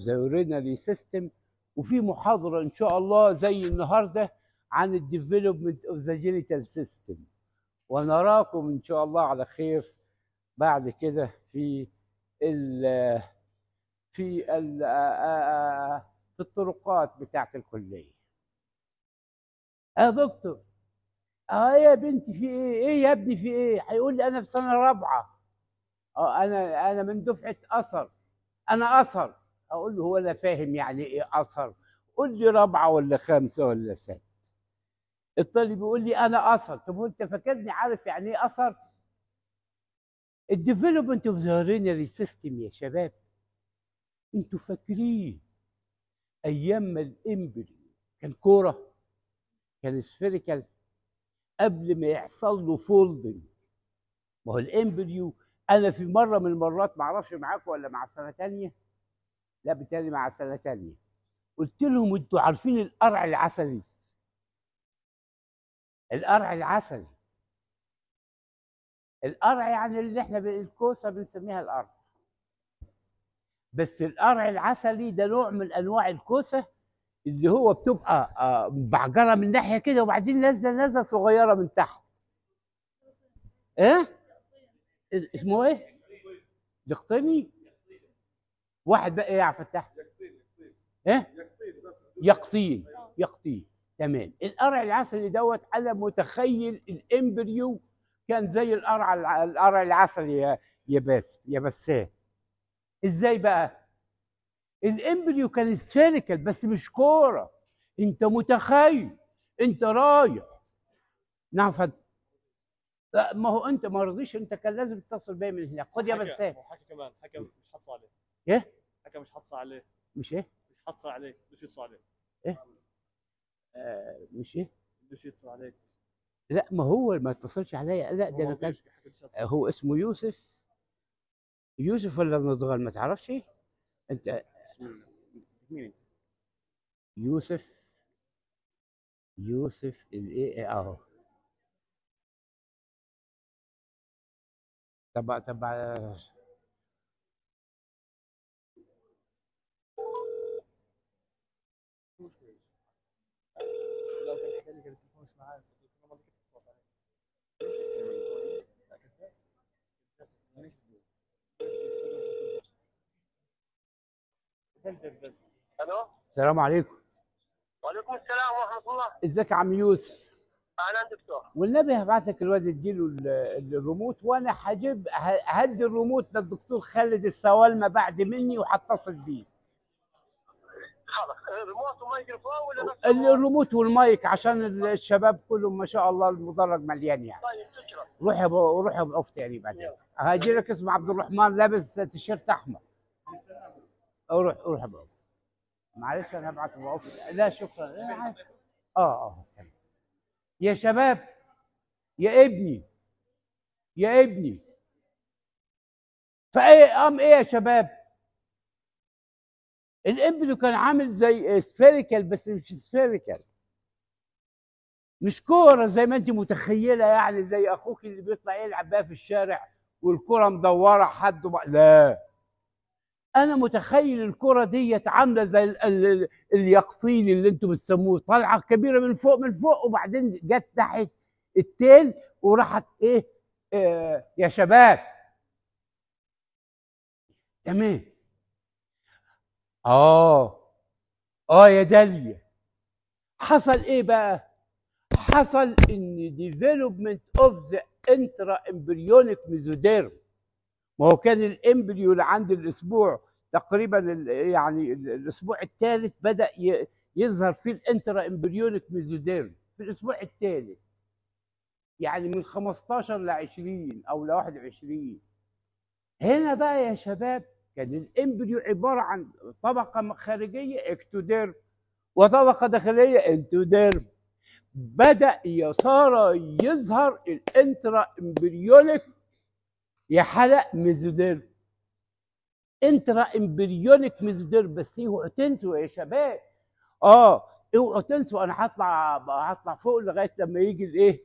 زورنا سيستم وفي محاضره ان شاء الله زي النهارده عن الديفلوبمنت اوف ذا جينيتال سيستم ونراكم ان شاء الله على خير بعد كده في ال في ال في الطرقات بتاعه الكليه يا آه، دكتور اه يا بنتي في ايه ايه يا ابني في ايه هيقول لي انا في سنه رابعه اه انا انا من دفعه اثر انا اثر اقول له هو انا فاهم يعني ايه اثر قول لي رابعه ولا خمسه ولا ست الطالب يقول لي انا اثر طب وانت فاكرني عارف يعني ايه اثر الديفلوبمنت اوف ذا رينري سيستم يا شباب انتوا فاكرين ايام ما الامبريو كان كوره كان سفيريكال قبل ما يحصل له فولدنج ما هو الامبريو انا في مره من المرات ما اعرفش معاكم ولا مع سنه ثانيه لا بتالي مع سنه ثانيه قلت لهم انتوا عارفين القرع العسلي القرع العسلي القرع يعني اللي احنا بالكوسه بنسميها القرع بس القرع العسلي ده نوع من انواع الكوسه اللي هو بتبقى آه، بعجره من ناحيه كده وبعدين نازله نازله صغيره من تحت ايه اسمه ايه دقطمي واحد بقى ايه يا التحت ايه يقطين يقطين تمام القرع العسلي دوت على متخيل الامبريو كان زي القرع القرع العسلي يا بس يا بسام ازاي بقى الامبريو كان سفيريكال بس مش كوره انت متخيل انت رايح نعم لا ما هو انت ما رضيش انت كان لازم تتصل بيا من هناك خد يا بسام حاجه كمان حاجه مش هتصل عليك ايه حكى مش حتصل عليه مش ايه؟ مش حتصل عليه بدوش يتصل عليك ايه؟ آه مش ايه؟ بدوش يتصل عليك لا ما هو ما اتصلش عليا لا ده انا كان هو اسمه يوسف يوسف ولا نضال ما تعرفش انت اسم مين يوسف يوسف يوسف الايه إيه؟ اهو تبع تبع الو السلام عليكم وعليكم السلام ورحمه الله ازيك يا عم يوسف اهلا دكتور والنبي هبعت لك الواد اديله الريموت وانا هجيب هدي الريموت للدكتور خالد السوالمه بعد مني وهتصل بيه خلاص الريموت ولا والمايك عشان الشباب كلهم ما شاء الله المدرج مليان يعني طيب شكرا روح روح بافتي يعني بعدين هاجي لك اسم عبد الرحمن لابس تيشيرت احمر روح روح بعوف معلش انا هبعت بعوف لا شكرا اه اه يا شباب يا ابني يا ابني فايه قام ايه يا شباب الامبدو كان عامل زي سفيريكال بس مش سفيريكال مش كوره زي ما انت متخيله يعني زي اخوك اللي بيطلع يلعب بقى في الشارع والكره مدوره حد ما... لا انا متخيل الكره ديت عامله زي ال... ال... اليقصيل اللي انتم بتسموه طلعه كبيره من فوق من فوق وبعدين جت تحت التيل وراحت ايه, إيه يا شباب تمام اه اه يا داليا حصل ايه بقى حصل ان ديفلوبمنت اوف ذا انترا امبريونيك ميزوديرم ما هو كان الامبريو اللي عند الاسبوع تقريبا يعني الاسبوع الثالث بدا يظهر فيه الانترا امبريونيك ميزوديرم في الاسبوع الثالث يعني من 15 ل 20 او ل 21 هنا بقى يا شباب كان الامبريو عباره عن طبقه خارجيه اكتوديرم وطبقه داخليه انتوديرم بدا يسار يظهر الانترا امبريونيك حلق ميزوديرم انترا امبريونيك ميزوديرم بس اوعوا تنسوا يا شباب اه اوعوا تنسوا انا هطلع هطلع فوق لغايه لما يجي الايه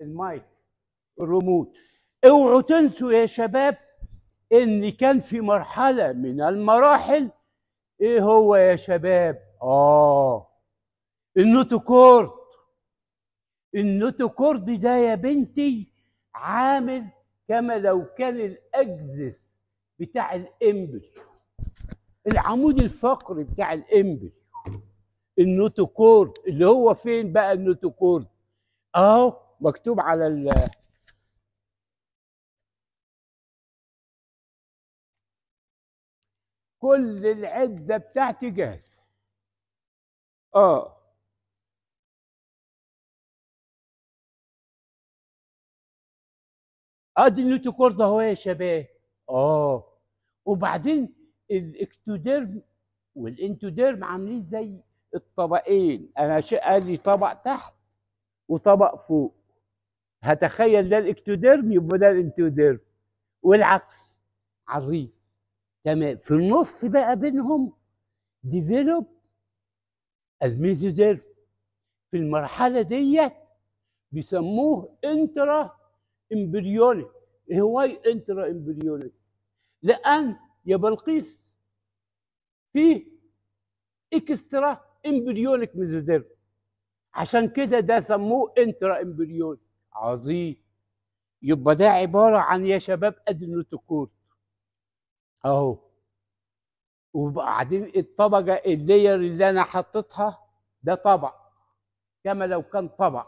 المايك الريموت اوعوا تنسوا يا شباب ان كان في مرحله من المراحل ايه هو يا شباب اه النوتوكورد النوتوكورد ده يا بنتي عامل كما لو كان الاجزس بتاع الامبل العمود الفقري بتاع الامبل النوتوكورد اللي هو فين بقى النوتوكورد اهو مكتوب على كل العده بتاعتي جاهزه اه ادي النوتوكورد اهو يا شباب اه وبعدين الاكتوديرم والانتوديرم عاملين زي الطبقين انا قال لي طبق تحت وطبق فوق هتخيل ده الاكتوديرم يبقى ده الانتوديرم والعكس عظيم تمام في النص بقى بينهم ديفلوب الميزوديرم في المرحلة ديت بيسموه انترا امبريوني ايه هو انترا امبريوني لان يا بلقيس فيه اكسترا امبريوليك ميزوديرم عشان كده ده سموه انترا امبريوني عظيم يبقى ده عبارة عن يا شباب ادينوتوكور اهو وبعدين الطبقه اللير اللي انا حطيتها ده طبق كما لو كان طبق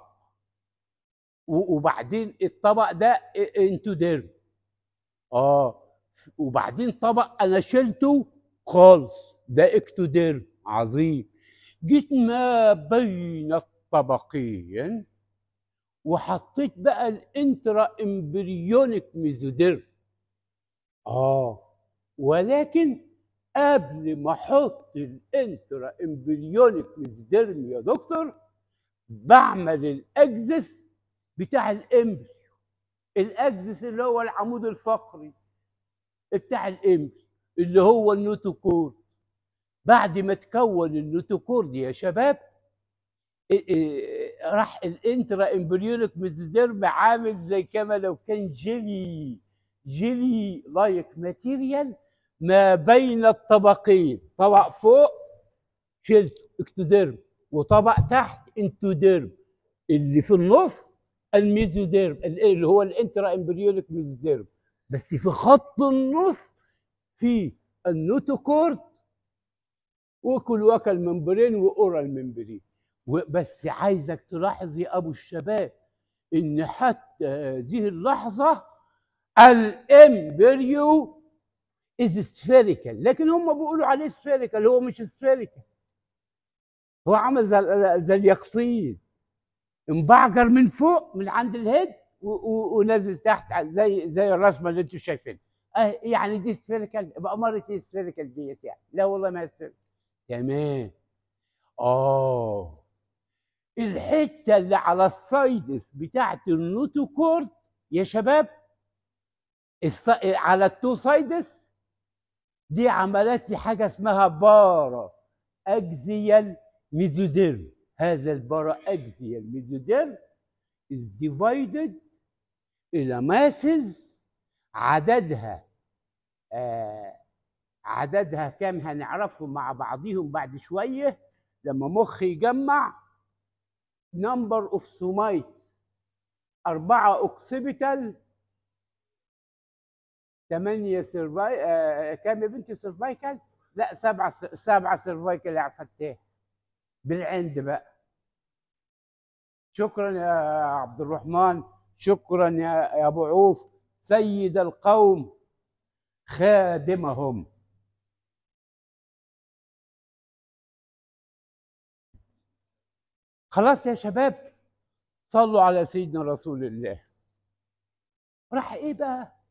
وبعدين الطبق ده انتو ديرم اه وبعدين طبق انا شلته خالص ده اكتوديرم عظيم جيت ما بين الطبقين وحطيت بقى الانترا امبريونيك ميزوديرم اه ولكن قبل ما احط الانترا امبريونيك ميزديرم يا دكتور بعمل الاجزس بتاع الامبريو الاجزس اللي هو العمود الفقري بتاع الامبريو اللي هو النوتوكور بعد ما تكون النوتوكور دي يا شباب راح الانترا امبريونيك ميزديرم عامل زي كما لو كان جيلي جيلي لايك ماتيريال ما بين الطبقين طبق فوق شلت اكتوديرم وطبق تحت انتوديرم اللي في النص الميزوديرم اللي هو الانترا امبريوليك ميزوديرم بس في خط النص في النوتوكورت وكل ممبرين واورال ممبرين بس عايزك تلاحظ يا ابو الشباب ان حتى هذه اللحظه الامبريو از سفيريكال لكن هم بيقولوا عليه سفيريكال هو مش سفيريكال هو عمل زي اليقصين مبعجر من فوق من عند الهيد ونازل تحت زي زي الرسمه اللي انتم شايفينها اه يعني دي سفيريكال بأمارة ايه سفيريكال ديت يعني لا والله ما سفيريكال تمام اه الحته اللي على السايدس بتاعت النوتوكورد يا شباب على التو سايدس دي عملت لي حاجه اسمها بارا اكزيال ميزوديرم هذا البارا اكزيال ميزوديرم is divided الى ماسز عددها آه عددها كام هنعرفهم مع بعضهم بعد شويه لما مخ يجمع number of somites أربعة occipital ثمانيه سيرفاي آه، آه، كم يا بنتي سرفايكل؟ لا سبعه سبعه سرفايكل يا بالعند بقى شكرا يا عبد الرحمن شكرا يا ابو عوف سيد القوم خادمهم خلاص يا شباب صلوا على سيدنا رسول الله راح ايه بقى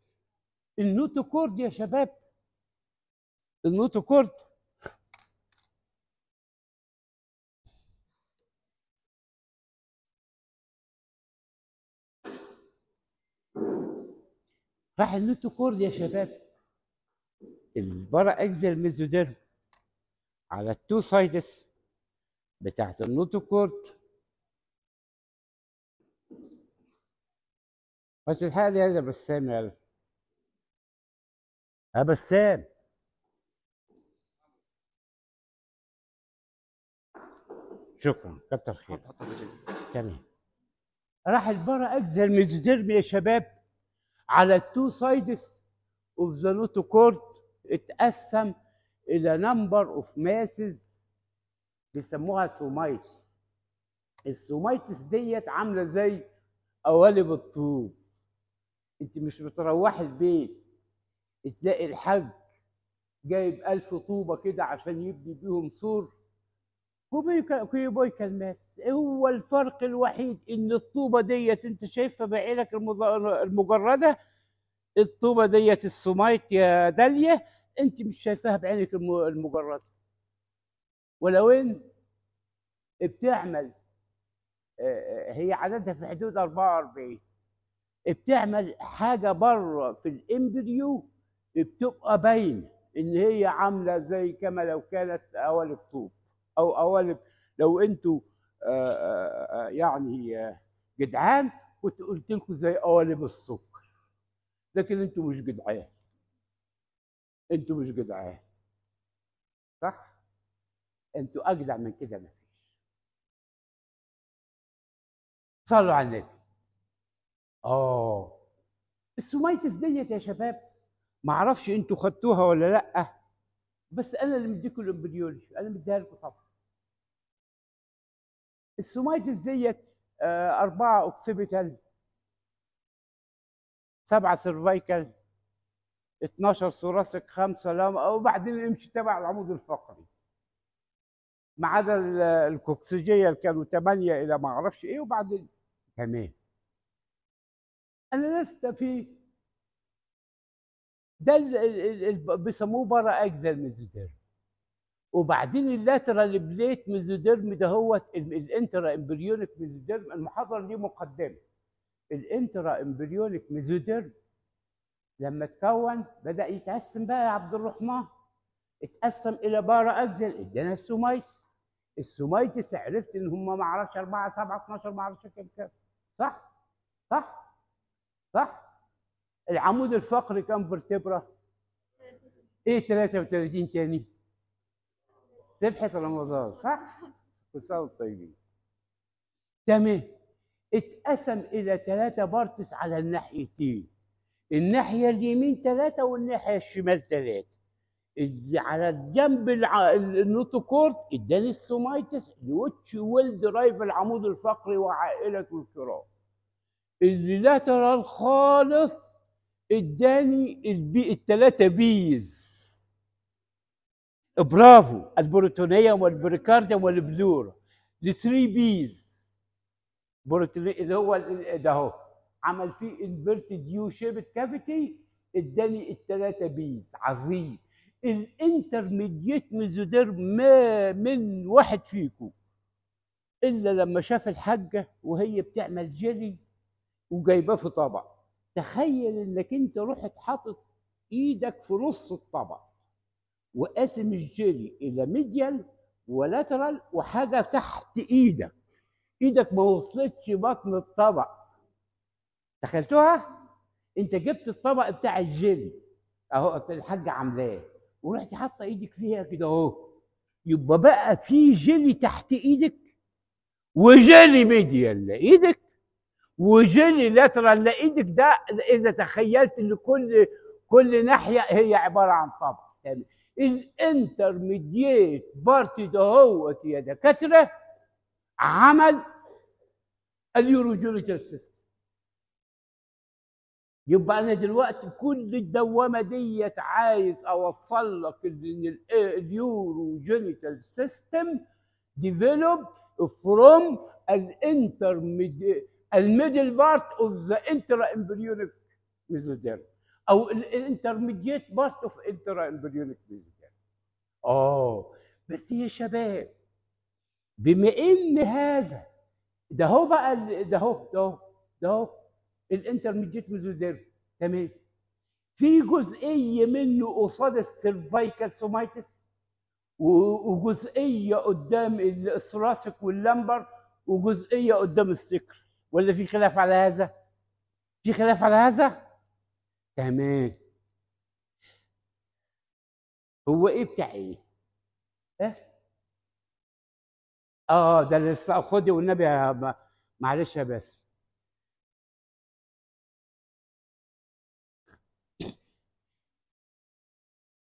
النوتو كورد يا شباب النوتو كورد راح النوتو كورد يا شباب البرا اكزل ميزوديرم على التو سايدس بتاعت النوتو كورد بس الحقيقة هذا بسام بسام شكرا كتر خير تمام راح البرا اجزل الميزوديرم يا شباب على التو سايدس اوف ذا كورت اتقسم الى نمبر اوف ماسز بيسموها سومايتس السومايتس ديت عامله زي قوالب الطوب انت مش بتروحي البيت تلاقي الحاج جايب ألف طوبة كده عشان يبني بيهم سور وبيبوي كلمات هو الفرق الوحيد ان الطوبه ديت انت شايفها بعينك المجرده الطوبه ديت السمايت يا داليه انت مش شايفاها بعينك المجرده ولو ان بتعمل هي عددها في حدود 44 بتعمل حاجه بره في الامبريو بتبقى باينه ان هي عامله زي كما لو كانت قوالب طوب او قوالب لو انتوا آه، آه، آه، يعني جدعان كنت قلت لكم زي قوالب السكر لكن انتوا مش جدعان انتوا مش جدعان صح انتوا اجدع من كده ما فيش صلوا على النبي اه السوميتس ديت يا شباب ما اعرفش انتوا خدتوها ولا لا بس انا اللي مديكم الامبريولوجي انا مديها لكم طبعا السومايتس ديت آه، أربعة أوكسيبيتال سبعة سيرفايكال 12 ثوراسيك خمسة لام وبعدين امشي تبع العمود الفقري ما عدا الكوكسجية اللي كانوا ثمانيه إلى ما أعرفش إيه وبعدين تمام أنا لست في ده بيسموه برا اجزاء الميزوديرم وبعدين اللاترال بليت ميزوديرم ده هو الانترا امبريونيك ميزوديرم المحاضره دي مقدمه الانترا امبريونيك ميزوديرم لما اتكون بدا يتقسم بقى يا عبد الرحمن اتقسم الى بارا اجزل ادانا السومايت السومايتس عرفت ان هم ما اعرفش 4 7 12 ما اعرفش كام كام صح صح صح العمود الفقري كام فرتبرا؟ ايه 33 تاني؟ سبحة رمضان صح؟ كل سنة طيبين تمام اتقسم إلى ثلاثة بارتس على الناحيتين الناحية اليمين ثلاثة والناحية الشمال ثلاثة اللي على الجنب الع... النوتوكورت اداني السومايتس الوتش ويل درايف العمود الفقري وعائلة الكرام لاترال خالص اداني البي الثلاثه بيز برافو البروتونيوم والبريكارديوم والبلور الثري بيز بروتوني اللي هو ده اهو عمل فيه انفيرتد يو شيبت كافيتي اداني الثلاثه بيز عظيم الانترميديت ميزودير ما من واحد فيكم الا لما شاف الحاجه وهي بتعمل جيلي وجايباه في طبق تخيل انك انت رحت حاطط ايدك في نص الطبق وقاسم الجيلي الى ميديال ولاترال وحاجه تحت ايدك ايدك ما وصلتش بطن الطبق تخيلتوها انت جبت الطبق بتاع الجيلي اهو الحاجه عاملاه ورحت حاطه ايدك فيها كده اهو يبقى بقى في جيلي تحت ايدك وجيلي ميديال لايدك وجيني لترا لايدك ده اذا تخيلت ان كل كل ناحيه هي عباره عن طبق يعني الانترميديت بارتي دهوت يا دكاتره عمل اليوروجينيتال سيستم يبقى انا دلوقتي كل الدوامه ديت عايز اوصل لك ان اليوروجينيتال سيستم ديفلوب فروم الانترميديت الميدل بارت اوف ذا انترا امبريونيك ميزوديرم او الانترميديت بارت اوف انترا امبريونيك ميزوديرم اه بس يا شباب بما ان هذا ده هو بقى ده هو ده هو ده هو الانترميديت ميزوديرم تمام في جزئيه منه قصاد السيرفايكال سومايتس وجزئيه قدام الثراسك واللمبر وجزئيه قدام السكر ولا في خلاف على هذا في خلاف على هذا تمام هو ايه بتاع ايه اه اه ده اللي خدي والنبي معلش يا باسم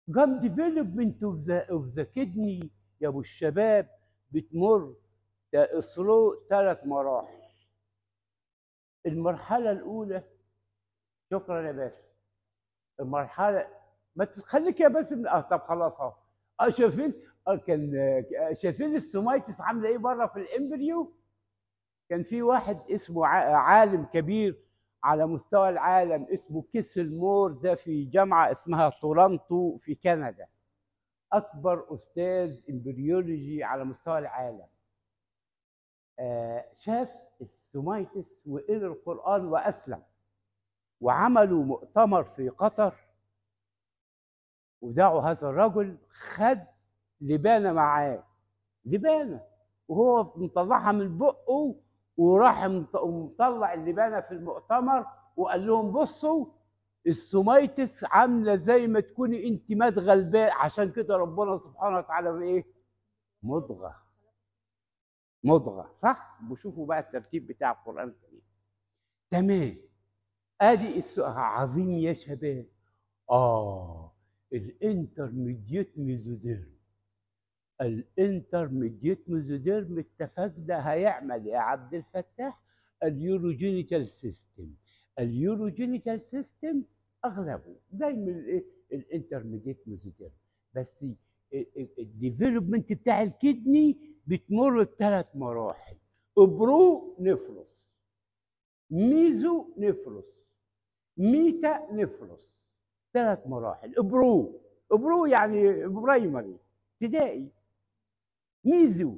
جام ديفلوبمنت اوف ذا اوف ذا كدني يا ابو الشباب بتمر ثلاث مراحل المرحلة الأولى شكرا يا باسم المرحلة ما تخليك يا باسم اه طب خلاص اهو اه شايفين اه كان آه، شايفين السومايتس عامله ايه بره في الامبريو كان في واحد اسمه عالم كبير على مستوى العالم اسمه كيسل مور ده في جامعه اسمها تورنتو في كندا اكبر استاذ امبريولوجي على مستوى العالم آه شاف السميتس وقرأ القرآن وأسلم وعملوا مؤتمر في قطر ودعوا هذا الرجل خد لبانة معاه لبانة وهو مطلعها من بقه وراح مطلع اللبانة في المؤتمر وقال لهم بصوا السميتس عاملة زي ما تكوني انت مدغه غلبان عشان كده ربنا سبحانه وتعالى ايه مضغه مضغه صح بشوفوا بقى الترتيب بتاع القران الكريم تمام ادي السؤال عظيم يا شباب اه الانترميديت ميزوديرم الانترميديت ميزوديرم اتفق ده هيعمل إيه يا عبد الفتاح اليوروجينيتال سيستم اليوروجينيتال سيستم اغلبه دايما إيه؟ الانترميديت ميزوديرم بس الديفلوبمنت بتاع الكدني بتمر بثلاث مراحل ابرو نفلوس ميزو نفلوس ميتا نفلوس ثلاث مراحل ابرو ابرو يعني برايمري ابتدائي ميزو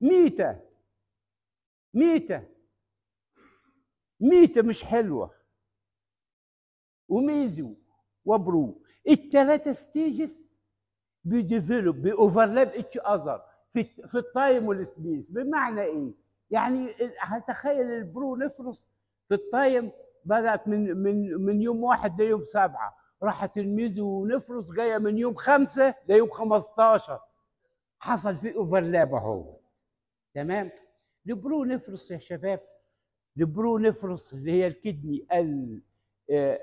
ميتا ميتا ميتا مش حلوه وميزو وبرو الثلاثه ستيجز بيديفلوب بيوفرلاب اتش اذر في في التايم والسبيس بمعنى ايه؟ يعني هتخيل البرو نفرس في التايم بدات من من من يوم واحد ليوم سبعه راحت الميزو ونفرس جايه من يوم خمسه ليوم 15 حصل في اوفرلاب اهو تمام البرو نفرس يا شباب البرو نفرس اللي هي الكدني ال آه، آه،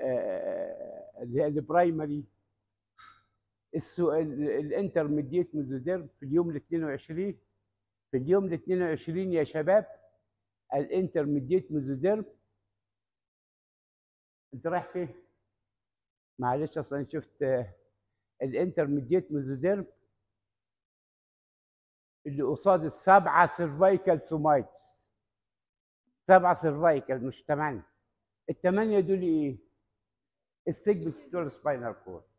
آه، اللي هي البرايمري السؤال الانتر مديت مزودير في اليوم ال 22 في اليوم ال 22 يا شباب الانتر مديت مزودير انت رايح فين؟ معلش اصلا شفت الانتر مديت مزودير اللي قصاد السبعه سيرفايكال سومايتس سبعه سيرفايكال مش ثمانيه الثمانيه دول ايه؟ السيجمنت بتوع السباينال كورد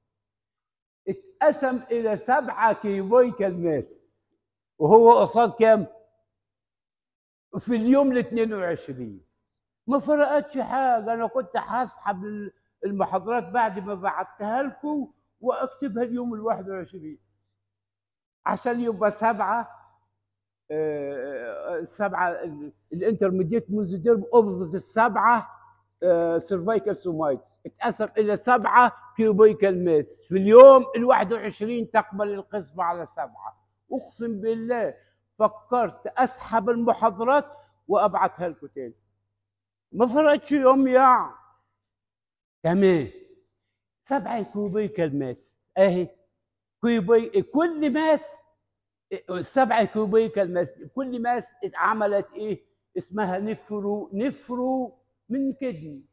اتقسم الى سبعة كيوبيكال ماس وهو قصاد كام؟ في اليوم ال 22 ما فرقتش حاجة أنا كنت هسحب المحاضرات بعد ما بعتها لكم وأكتبها اليوم ال 21 عشان يبقى سبعة آه، آه، سبعه الانترميديت موزيديرم أبسط السبعة سيرفيكال آه، سومايتس اتأثر إلى 7 كيوبيكال ميس في اليوم ال 21 تقبل القسمة على 7 أقسم بالله فكرت أسحب المحاضرات وابعثها لكم ما فرقتش يوم يا تمام 7 كيوبيكال ميس أهي كيوبي كل ماس 7 كيوبيكال ماس كل ماس اتعملت إيه اسمها نفرو نفرو من كدني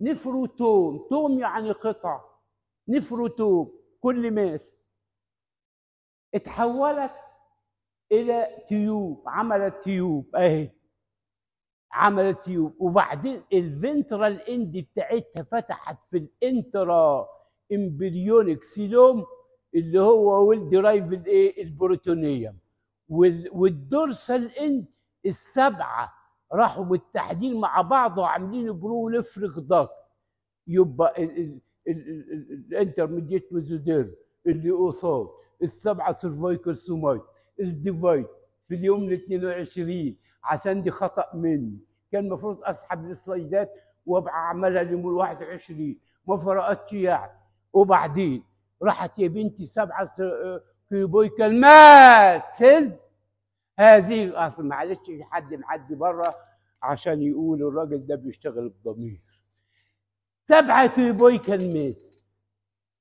نفرو توم توم يعني قطع نفرو توم كل ماس اتحولت الى تيوب عملت تيوب اهي عملت تيوب وبعدين الفنترال اند بتاعتها فتحت في الانترا امبريونيك سيلوم اللي هو والدرايف الايه البروتونيوم والدورسال اند السبعه راحوا متحدين مع بعض وعاملين لفرق ضغط يبقى الانترميديت ميزودير اللي قصاد السبعه سيرفايكل سومايت الديفايت في اليوم ال 22 عشان دي خطا مني كان المفروض اسحب السلايدات وابقى اعملها اليوم ال 21 ما فرقتش يعني وبعدين راحت يا بنتي سبعه آه، كيوبويكال ماسز هذه اصل معلش في حد معدي بره عشان يقول الراجل ده بيشتغل بضمير سبعة بوي كان ماس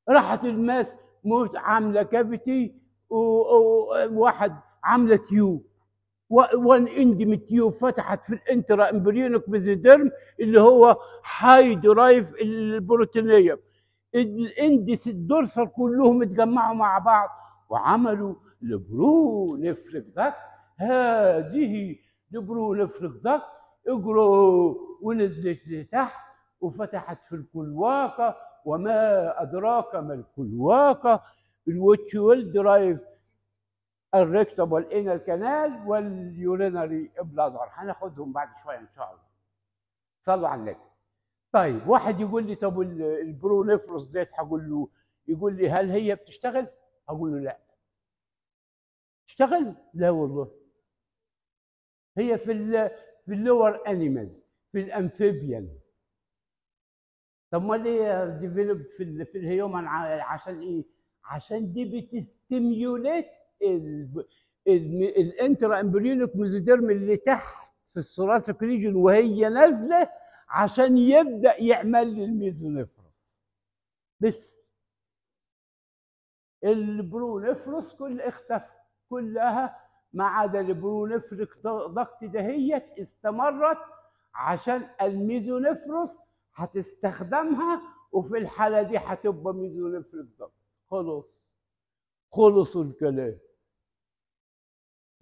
راحت الماس موت عامله كافيتي وواحد عامله تيوب وان اندم تيوب فتحت في الانترا امبريونيك ميزوديرم اللي هو هاي درايف البروتينيه الاندس الدورسال كلهم اتجمعوا مع بعض وعملوا البرو نفرك ده هذه دبروا الافرقدق اجروا ونزلت لتحت وفتحت في الكلواكة وما أدراك ما الكلواكة الوتش درايف الريكتابل انال كانال واليورينري بلازر هناخدهم بعد شويه ان شاء الله صلوا على النبي طيب واحد يقول لي طب نفرس ديت هقول له يقول لي هل هي بتشتغل؟ هقول له لا تشتغل؟ لا والله هي في الـ في اللور انيمالز في الامفيبيان طب ما ليه ديفلوب في الـ في الهيومن عشان ايه؟ عشان دي بتستيميوليت الانترا امبريونيك ميزوديرم اللي تحت في الثوراسيك ريجن وهي نازله عشان يبدا يعمل لي الميزونيفروس بس البرونفروس كل اختفى كلها ما عدا البرونفريك ضغط دهيت استمرت عشان الميزونفروس هتستخدمها وفي الحاله دي هتبقى ميزونفريك ضغط خلاص خلص الكلام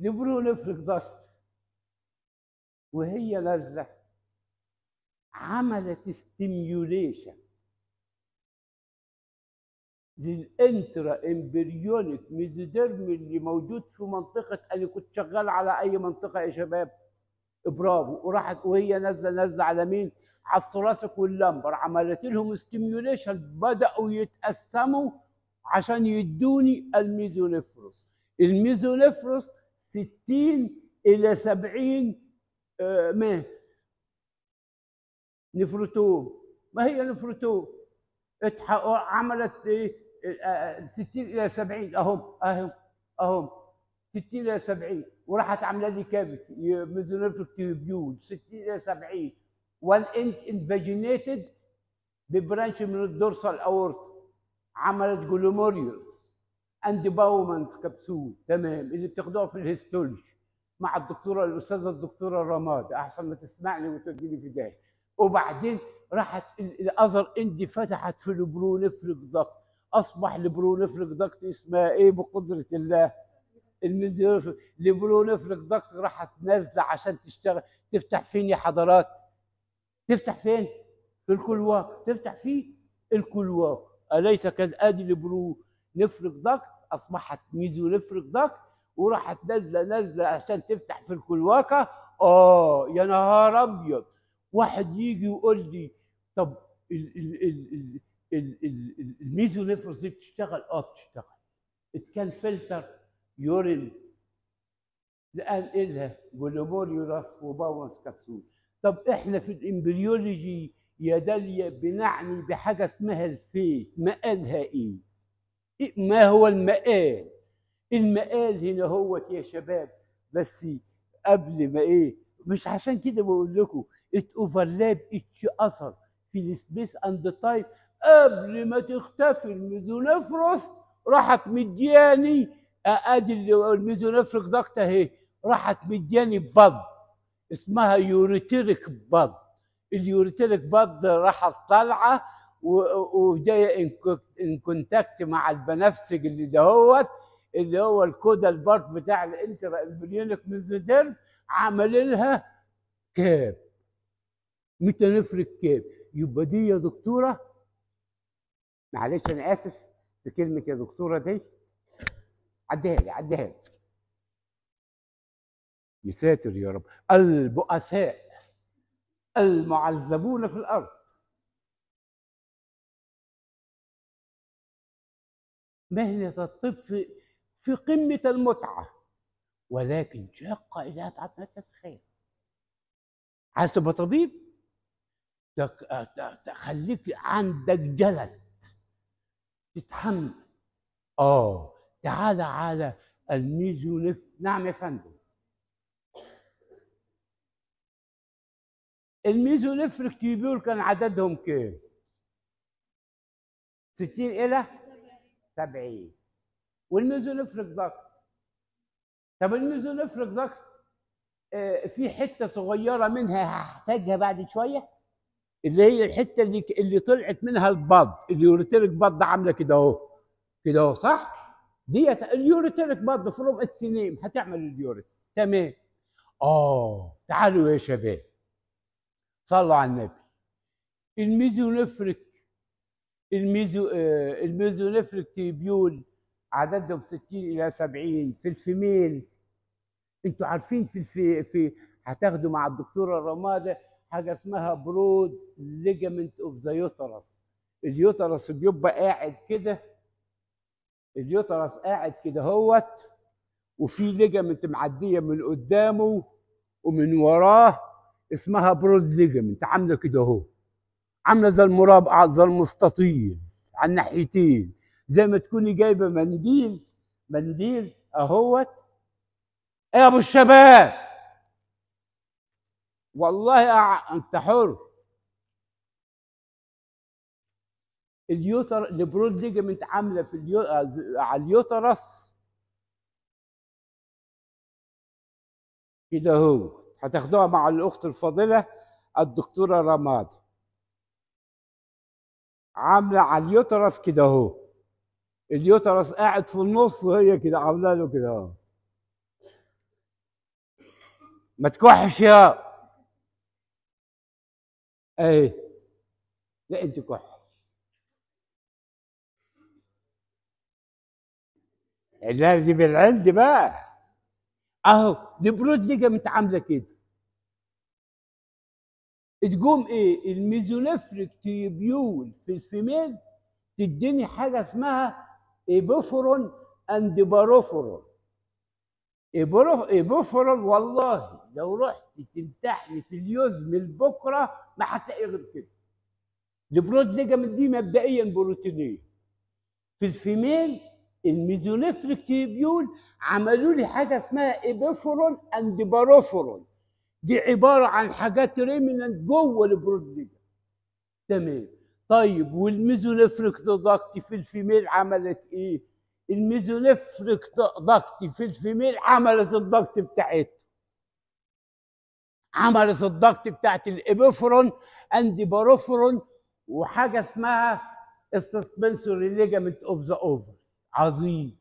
البرونفريك ضغط وهي نازله عملت ستيميوليشن امبريونيك ميزوديرم اللي موجود في منطقه انا كنت شغال على اي منطقه يا شباب برافو وراحت وهي نازله نازله على مين؟ على الثراسك واللمبر عملت لهم ستيميوليشن بداوا يتقسموا عشان يدوني الميزونيفروس الميزونيفروس 60 الى 70 آه، ماس نفرتوه ما هي نفرتوه؟ عملت 60 آه، آه، الى 70 اهم اهم اهم 60 الى 70 وراحت عامله لي كابت ميزونيفريك تيوبيول 60 الى 70 والانت انفاجينيتد ببرانش من الدورسال اورت عملت جلوموريولز اند باومانس كبسول تمام اللي بتاخدوها في الهيستولوجي مع الدكتوره الاستاذه الدكتوره رماد احسن ما تسمعني وتديني في داهيه وبعدين راحت الاذر اندي فتحت في البرونفلك دكت اصبح البرونفلك دكت اسمها ايه بقدره الله البرونفلك دكت راحت نازله عشان تشتغل تفتح فين يا حضرات تفتح فين في الكلوة تفتح في الكلوة اليس البرو البرونفريك ضغط اصبحت ميزونفريك ضغط وراحت نازله نازله عشان تفتح في الكلواكه اه يا نهار ابيض واحد يجي يقول لي طب الميزونيفروس دي بتشتغل؟ اه بتشتغل. اتكان فلتر يورين الان الها جلوبوريولاس وباونس كبسول. طب احنا في الامبريولوجي يا داليا بنعني بحاجه اسمها الفيت، مقالها إيه؟, ايه؟ ما هو المقال؟ المقال هنا هو يا شباب بس قبل ما ايه مش عشان كده بقول لكم ات اوفرلاب اتش اثر في السبيس اند تايم قبل ما تختفي الميزونفروس راحت مدياني ادي الميزونفريك داكت اهي راحت مدياني بض اسمها يوريتيريك بض اليوريتيريك بض راحت طالعه وجايه ان كونتاكت مع البنفسج اللي دهوت اللي هو الكودا البارت بتاع الانترا امبريونيك ميزوديرم عمل لها كاب ميتانفريك كاب يبقى دي يا دكتوره معلش انا اسف في كلمه يا دكتوره دي عديها لي عديها لي يساتر يا رب البؤساء المعذبون في الارض مهنة الطب في, في قمة المتعة ولكن شاقة إذا تعبت نفس الخير عايز تبقى طبيب تخليك عندك جلد تتحمل اه تعال على الميزونيك نعم يا فندم الميزونفريك تيبول كان عددهم كام؟ 60 إلى 70 والميزونفريك ضغط طب الميزونفريك ضغط آه، في حتة صغيرة منها هحتاجها بعد شوية اللي هي الحته اللي اللي طلعت منها البض اليوريتريك بض عامله كده اهو كده اهو صح؟ ديت اليوريتريك بض فروم السنين هتعمل اليوريت تمام اه تعالوا يا شباب صلوا على النبي الميزونفريك الميزو آه الميزونفريك تيبيول عددهم 60 الى 70 في الفيميل انتوا عارفين في في, في هتاخدوا مع الدكتوره الرماده حاجه اسمها برود ليجمنت اوف ذا يوترس اليوترس بيبقى قاعد كده اليوترس قاعد كده اهوت وفي ليجمنت معديه من قدامه ومن وراه اسمها برود ليجمنت عامله كده اهو عامله زي المربع زي المستطيل على الناحيتين زي ما تكوني جايبه منديل منديل اهوت يا ابو الشباب والله أع... أنت حر اليوتر البرود ليجمنت عامله في اليو... آه، على اليوترس كده إيه هو هتاخدوها مع الاخت الفاضله الدكتوره رماد عامله على اليوترس كده هو اليوترس قاعد في النص وهي كده عامله له كده ما تكحش يا اي لا انت كحل دي بالعند بقى اهو دي برود ليجا متعامله كده تقوم ايه الميزونفريك تيبيول في الفيميل تديني حاجه اسمها ايبوفرون اند باروفرون ايبوفرون والله لو رحت تمتحن في اليوزم بكره ما هتلاقي غير كده البروت ليجامنت دي مبدئيا بروتينيه في الفيميل الميزونيفريك تيبيول عملوا لي حاجه اسمها ايبيفورون اند باروفورون دي عباره عن حاجات ريمنانت جوه البروت ليجامنت تمام طيب والميزونيفريك ضغطي في الفيميل عملت ايه؟ الميزونيفريك ضغطي في الفيميل عملت الضغط بتاعتها عملت الضغط بتاعت الابيفرون اندي باروفرون وحاجه اسمها السسبنسوري ليجامنت اوف ذا اوفر عظيم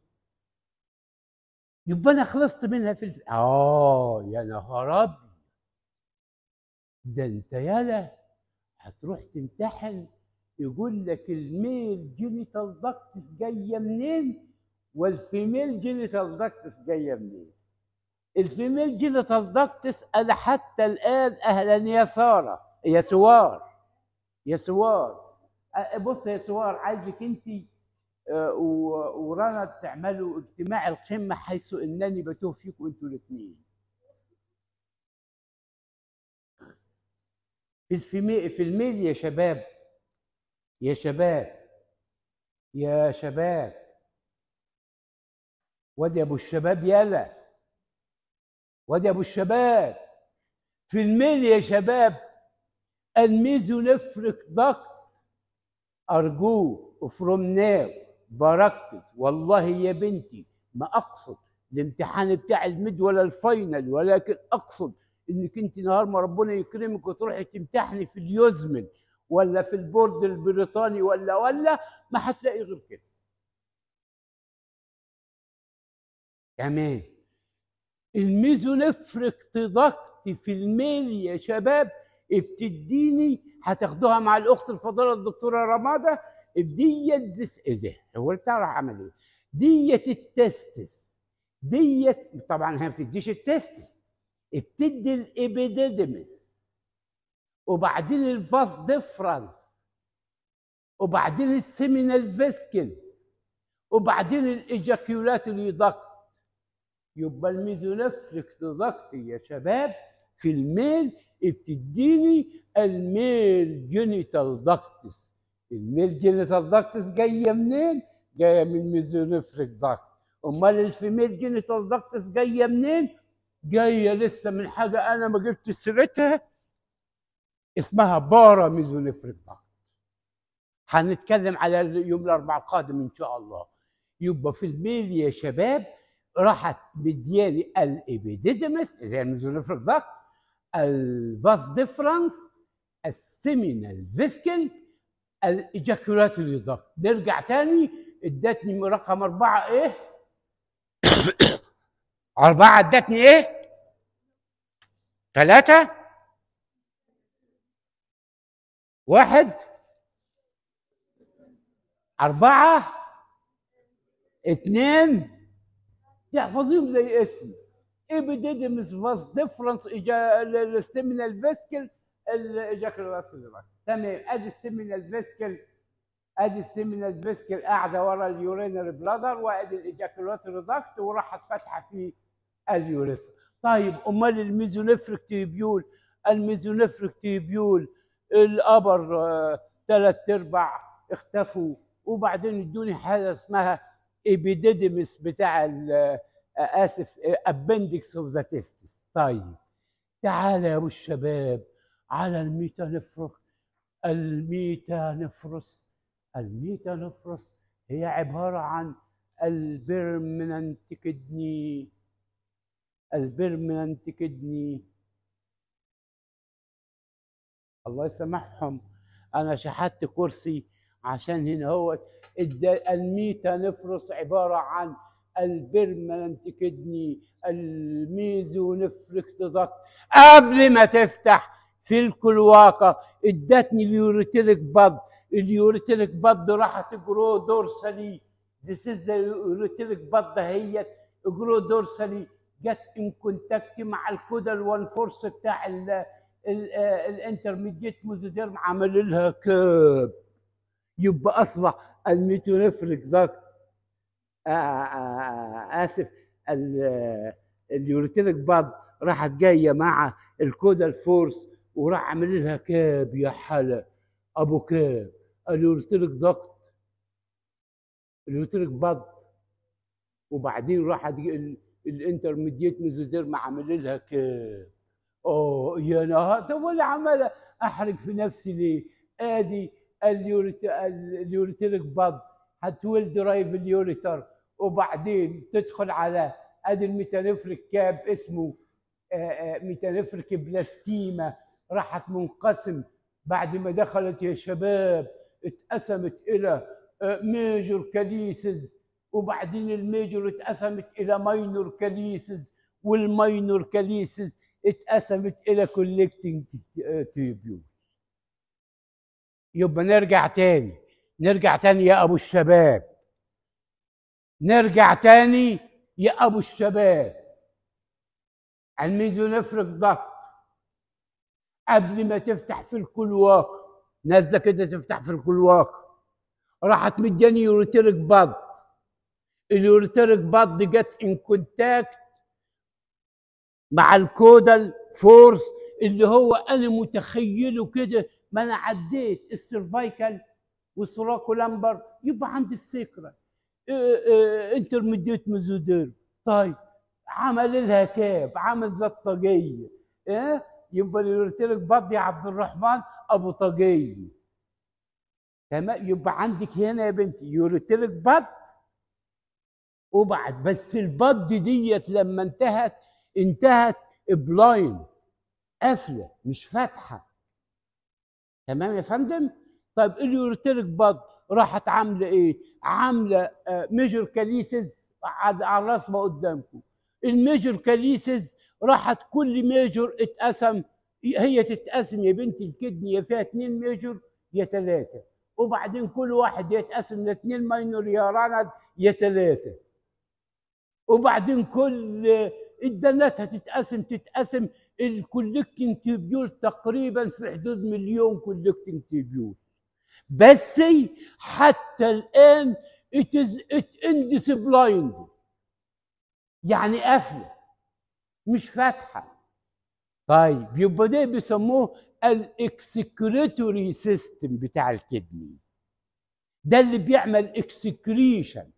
يبقى انا خلصت منها في الف... اه يا نهار ابيض ده انت يالا هتروح تمتحن يقول لك الميل جينيتال داكتس جايه منين والفيميل جينيتال داكتس جايه منين الفيميل دي لا تصدق تسأل حتى الآن أهلا يا سارة يا سوار يا سوار أه، بص يا سوار عايزك أنت أه، ورانا تعملوا اجتماع القمة حيث أنني بتوه فيكم أنتوا الاثنين في في الميل يا شباب يا شباب يا شباب ودي ابو الشباب يلا وادي ابو الشباب في الميل يا شباب الميز نفرك ضغط ارجوه افرم ناو بركز والله يا بنتي ما اقصد الامتحان بتاع الميد ولا الفاينل ولكن اقصد انك انت نهار ما ربنا يكرمك وتروحي تمتحني في اليوزمن ولا في البورد البريطاني ولا ولا ما هتلاقي غير كده. تمام الميزونفركت ضغط في الميل يا شباب بتديني هتاخدوها مع الاخت الفضيله الدكتوره رماده ديت ذس ايه هو بتاع عمل ايه ديت التستس ديت طبعا هي ما بتديش التستس بتدي الابيديدمس وبعدين الفاس ديفرنس وبعدين السيمينال فيسكل وبعدين الايجاكيولات اللي يبقى الميزونفريك ضغطي يا شباب في الميل بتديني الميل جينيتال ضغطس الميل جينيتال ضغطس جايه منين؟ جايه من الميزونفريك ضغط امال الفيميل جينيتال ضغطس جايه منين؟ جايه لسه من حاجه انا ما جبت سيرتها اسمها بارا ميزونفريك ضغط هنتكلم على يوم الاربعاء القادم ان شاء الله يبقى في الميل يا شباب راحت بديالي الابيديدمس اللي هي في الضغط الباس ديفرنس السيمينال فيسكل الايجاكولاتوري ضغط نرجع تاني ادتني رقم اربعه ايه؟ اربعه ادتني ايه؟ ثلاثه واحد اربعه اثنين تحفظيهم زي اسم ايبيديدمس فاز ديفرنس السيمينال فيسكل الاجاكل تمام ادي السيمينال فيسكل ادي السيمينال فيسكل قاعده ورا اليورينري بلادر وادي الايجاكولاتوري ضغط وراحت فاتحه في اليوريثرا طيب امال الميزونفريك تيبيول الميزونفريك تيبيول الابر ثلاث آه، ارباع اختفوا وبعدين ادوني حاجه اسمها ايبيديدمس بتاع آه، اسف ابندكس اوف ذا تيستس طيب تعالى يا ابو الشباب على الميتا نفرس الميتا نفرس الميتا نفرس هي عبارة عن البيرمننت كدني البيرمننت كدني الله يسامحهم انا شحت كرسي عشان هنا هوت الميتا نفرس عبارة عن البرمننت كدني الميزو نفركتضك قبل ما تفتح في الكلواقة ادتني اليوريتريك بض اليوريتريك بض راحت جرو دورسالي از اليوريتريك بض هي جرو دورسالي جت ان كونتاكت مع الكودال وان فورس بتاع الانترميديت موزوديرم عمل لها كاب يبقى اصبح الميتونفريك داكت آه، آه، آه، اسف اليوريتيريك باد راحت جايه مع الكودال فورس وراح عامل لها كاب يا حلا ابو كاب اليوريتيريك داكت اليوريتيريك باد وبعدين راحت الانترميديت ما عامل لها كاب اوه يا نهار طب ولا عمال احرق في نفسي ليه؟ ادي اليوريتريك بض هتولد درايف اليوريتر وبعدين تدخل على ادي الميتانفريك كاب اسمه آه، آه، ميتانفريك بلاستيما راحت منقسم بعد ما دخلت يا شباب اتقسمت الى آه، ميجور كاليسز وبعدين الميجور اتقسمت الى ماينور كاليسز والماينور كاليسز اتقسمت الى كوليكتنج تيبيول يبقى نرجع تاني نرجع تاني يا ابو الشباب نرجع تاني يا ابو الشباب عايزين نفرق ضغط قبل ما تفتح في الكلواق نازله كده تفتح في الكلواك راحت مداني يوريترك بض اليوريترك بض جت ان كونتاكت مع الكودال فورس اللي هو انا متخيله كده ما انا عديت السيرفايكال والسوراكولامبر يبقى عندي السكره انترميديت ميزوديرم طيب عمل لها كاب عمل ذات طاجيه ايه يبقى اللي قلت لك بض يا عبد الرحمن ابو طاجيه تمام يبقى عندك هنا يا بنتي يوريتريك بط وبعد بس البط ديت لما انتهت انتهت بلاين قافله مش فاتحه تمام يا فندم طيب اليوريتريك بض راحت عامله ايه عامله ميجر آه، كاليسز على الراس ما قدامكم الميجر كاليسز راحت كل ميجر اتقسم هي تتقسم يا بنت الكدن يا فيها اثنين ميجر يا ثلاثه وبعدين كل واحد يتقسم لاثنين ماينور يا رند يا ثلاثه وبعدين كل الدنات هتتقسم تتقسم الكولكتنج تيبيول تقريبا في حدود مليون كولكتنج تيبيول بس حتى الان ات از ات ends يعني قافله مش فاتحه طيب يبقى ده بيسموه الاكسكريتوري سيستم بتاع الكدني ده اللي بيعمل اكسكريشن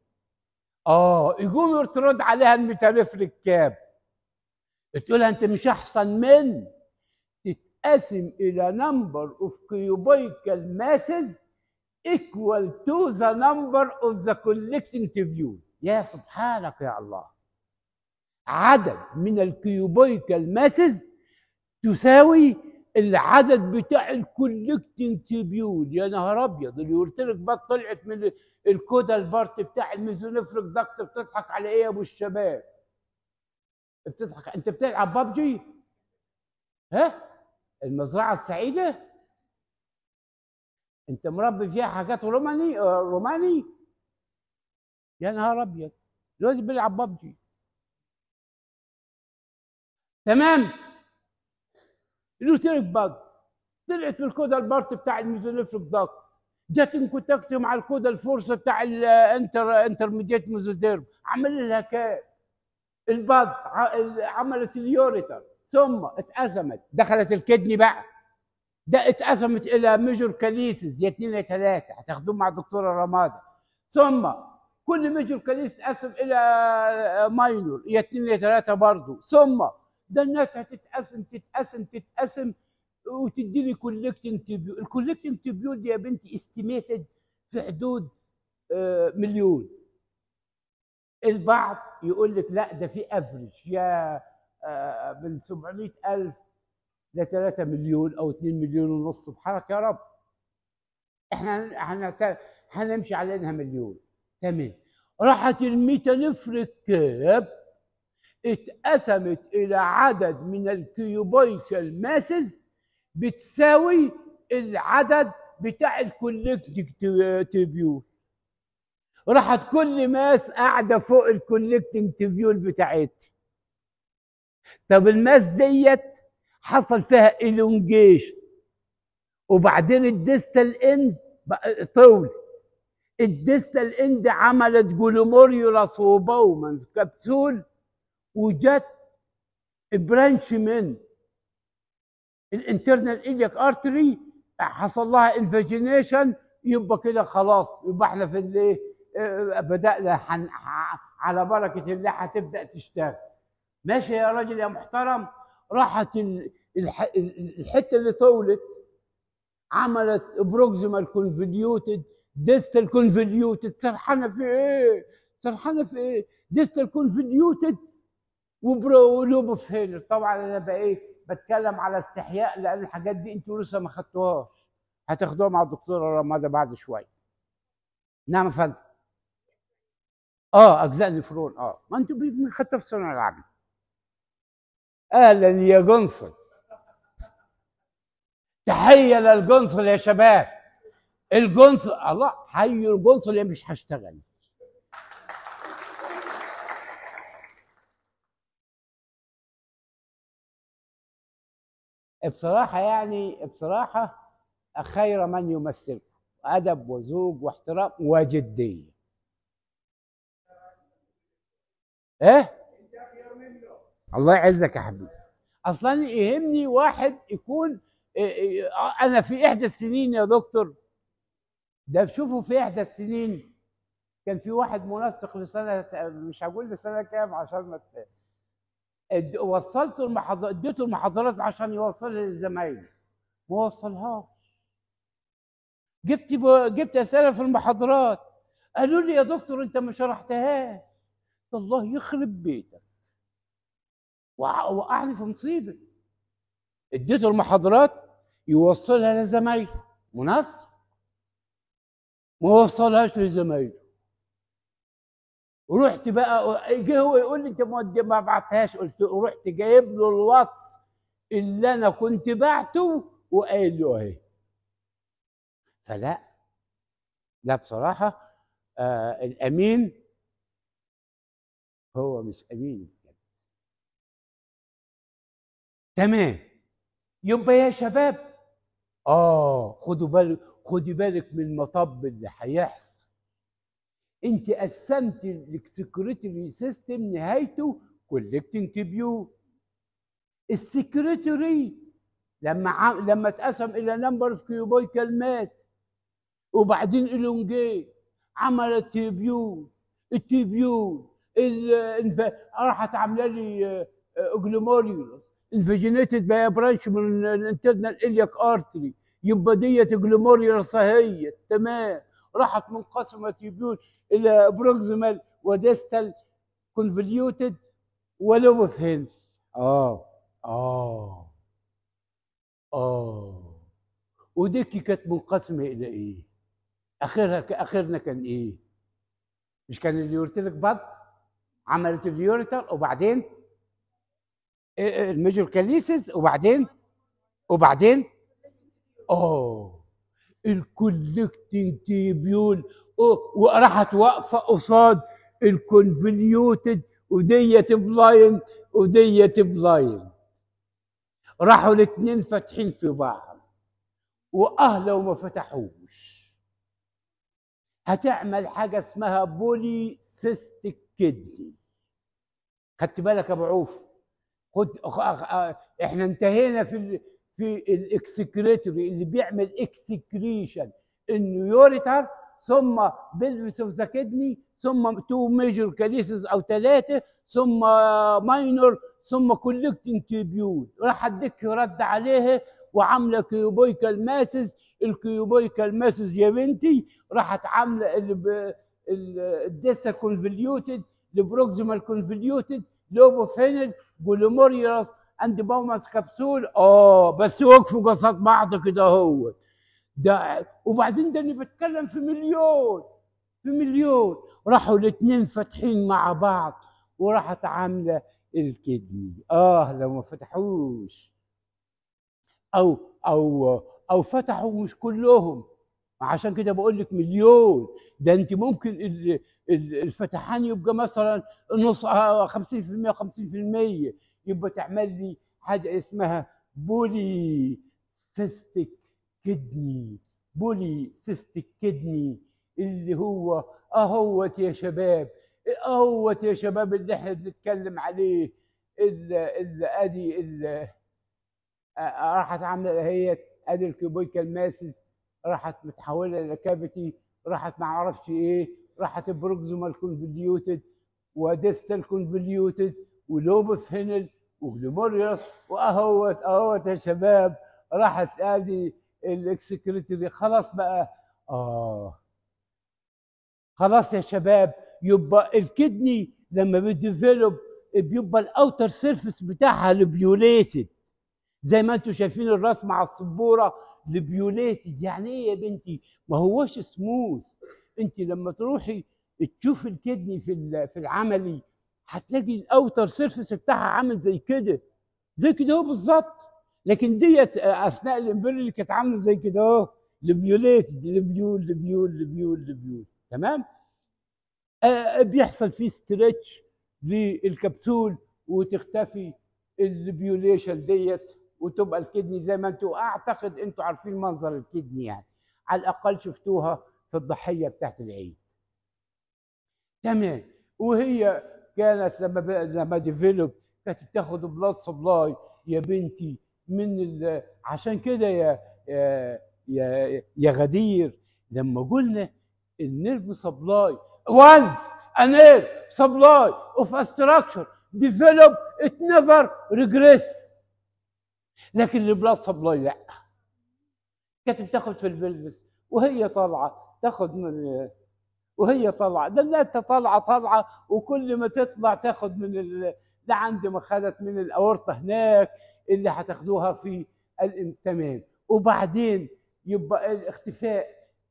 اه يقوم يرد عليها الميتاليفريك كاب تقول انت مش احسن من تتقسم الى نمبر اوف كيوبيكال ماسز equal to the number of the collecting tubule يا سبحانك يا الله عدد من الكيوبيكال ماسز تساوي العدد بتاع الكولكتنج تيبيول يا نهار ابيض اليورتريك بات طلعت من الكودا البارت بتاع الميزونيفريك دكتور بتضحك على ايه يا ابو الشباب بتضحك انت بتلعب ببجي ها المزرعه السعيده انت مربي فيها حاجات روماني آه، روماني يا نهار ابيض دلوقتي بيلعب ببجي تمام الوثيريك باج طلعت من الكود البارت بتاع الميزوليفريك باج جت ان مع الكود الفورس بتاع الانتر آه، آه، انترميديت ميزوديرم عمل لها كاب البض عملت اليوريتر ثم اتأزمت دخلت الكدني بقى ده اتأزمت إلى ميجور كاليسز دي 2 3 هتاخدوه مع الدكتورة رمادة ثم كل ميجور كاليس اتقسم إلى آه، ماينور يا 2 3 برضه ثم ده الناس هتتقسم تتقسم تتقسم وتديني كولكتنج تبيول الكولكتنج تبيول دي يا بنتي استيميتد في حدود آه، مليون البعض يقول لك لا ده في افرج يا آه، آه، من 700000 ل 3 مليون او 2 مليون ونص سبحانك يا رب احنا هنمشي على انها مليون تمام راحت الميتانيف ركاب اتقسمت الى عدد من الكيوبيكال ماسز بتساوي العدد بتاع الكولكتيف تبيول راحت كل ماس قاعده فوق الكولكتنج تبيول بتاعتي طب الماس ديت حصل فيها الونجيشن وبعدين الديستال اند طول الديستال اند عملت جلوموريولاس وبومن كبسول وجت برانش من الانترنال اليك ارتري حصل لها انفاجينيشن يبقى كده خلاص يبقى احنا في الايه بدأنا حن... على بركة الله هتبدأ تشتغل ماشي يا راجل يا محترم راحت الح... الحتة اللي طولت عملت بروكسيمال كونفليوتد ديستال كونفليوتد سرحانة في ايه؟ سرحانة في ايه؟ ديستال كونفليوتد اوف فيلر طبعا انا بقى ايه؟ بتكلم على استحياء لان الحاجات دي انتوا لسه ما خدتوهاش هتاخدوها مع الدكتوره رمادة بعد شويه نعم يا فندم اه اجزاء نفرون اه ما انتوا حتى في الصناعه العامه اهلا يا جنصل تحيه للجنصل يا شباب الجنصل الله حي الجنصل اللي مش هشتغل بصراحة يعني بصراحة خير من يمثلكم أدب وذوق واحترام وجدية ايه الله يعزك يا حبيبي اصلا يهمني واحد يكون إيه، إيه، انا في احدى السنين يا دكتور ده بشوفه في احدى السنين كان في واحد منسق لسنه مش هقول لسنه كام عشان ما وصلته المحاضرات اديته المحاضرات عشان يوصلها للزمايل ما وصلهاش جبت ب... جبت اسئله في المحاضرات قالوا لي يا دكتور انت ما شرحتهاش الله يخرب بيتك وقعني في مصيبه اديته المحاضرات يوصلها لزمايله منافق ما وصلهاش لزمايله ورحت بقى جه هو يقول لي انت ما بعتهاش قلت له رحت جايب له الوصف اللي انا كنت بعته وقايل له اهي فلا لا بصراحه آه الامين هو مش امين بجد تمام يبقى يا شباب اه خدوا بالك خدي بالك من المطب اللي هيحصل انت قسمت السكرتري سيستم نهايته كولكتنج تبيو السكرتري لما عم... لما اتقسم الى نمبر اوف كيوبوي كلمات وبعدين الونجي عملت تبيون التيبيون آه، راحت عامله لي جلوموريولوس انفجينيتد باي برانش من الانترنال الياك ارتري يبقى ديت جلوموريولوس هي تمام راحت منقسمه تيبيول الى بروكسيمال وديستال كونفليوتد ولو فهمت اه اه اه وديكي كانت منقسمه الى ايه؟ اخرها اخرنا كان ايه؟ مش كان اللي قلت لك بط؟ عملت اليوريتر وبعدين آه، آه، الميجور كاليسز وبعدين وبعدين اوه الكولكتنج تيبيول وراحت واقفه قصاد الكونفليوتد وديت بلايند وديت بلايند راحوا الاثنين فاتحين في بعض واهله وما فتحوش هتعمل حاجه اسمها بولي سيستيك كدني خدت بالك يا ابو عوف خد احنا انتهينا في في الاكسكريتوري اللي بيعمل اكسكريشن يوريتر ثم بيلبس اوف ذا كدني ثم تو ميجر كاليسز او ثلاثه ثم ماينور ثم كولكتنج تيبيول راح اديك رد عليها وعامله كيوبويكال ماسز الكيوبويكال ماسز يا بنتي راحت عامله اللي الديستا كونفليوتد البروكسيمال كونفليوتد لوبوفينل جلوموريوس اند بومس كبسول اه بس وقفوا قصاد بعض كده هو ده وبعدين ده اللي بتكلم في مليون في مليون راحوا الاثنين فاتحين مع بعض وراحت عامله الكدني اه لو ما فتحوش او او او فتحوا مش كلهم عشان كده بقول لك مليون ده انت ممكن الفتحان يبقى مثلا نص 50% آه، 50% يبقى تعمل لي حاجه اسمها بولي سيستك كدني بولي سيستك كدني اللي هو اهوت يا شباب اهوت يا شباب اللي احنا بنتكلم عليه اللي اللي ادي اللي آه، آه، راحت عامله هي ادي الكيبويكال ماسس راحت متحوله الى لكافيتي راحت ما اعرفش ايه راحت البروكزومال كونفليوتد وديستال كونفليوتد ولوب فينل وجلوموريوس واهوت اهوت يا شباب راحت ادي الاكسكريتري خلاص بقى اه خلاص يا شباب يبقى الكدني لما بيديفلوب بيبقى الاوتر سيرفيس بتاعها لبيوليتد زي ما انتم شايفين الراس مع السبوره البيوليتد يعني ايه يا بنتي ما هوش سموث انت لما تروحي تشوف الكدني في في العملي هتلاقي الاوتر سيرفيس بتاعها عامل زي كده زي كده بالظبط لكن ديت اثناء اللي كانت عامله زي كده اهو البيوليتد البيول البيول البيول البيول تمام آه،, آه بيحصل فيه ستريتش للكبسول وتختفي البيوليشن ديت وتبقى الكدني زي ما انتم اعتقد انتم عارفين منظر الكدني يعني على الاقل شفتوها في الضحيه بتاعت العيد تمام وهي كانت لما ب... لما ديفلوب كانت بتاخد بلاد سبلاي يا بنتي من ال... عشان كده يا يا يا, يا غدير لما قلنا النيرف سبلاي وانس انير سبلاي اوف استراكشر ديفلوب ات نيفر ريجريس لكن البلاصه بلاصته بلاي لا كانت بتاخذ في البلبس وهي طالعه تاخذ من وهي طالعه دلتها طالعه طالعه وكل ما تطلع تاخذ من ال... ده عندي ما خدت من الاورطه هناك اللي هتاخدوها في الامتمام وبعدين يبقى الاختفاء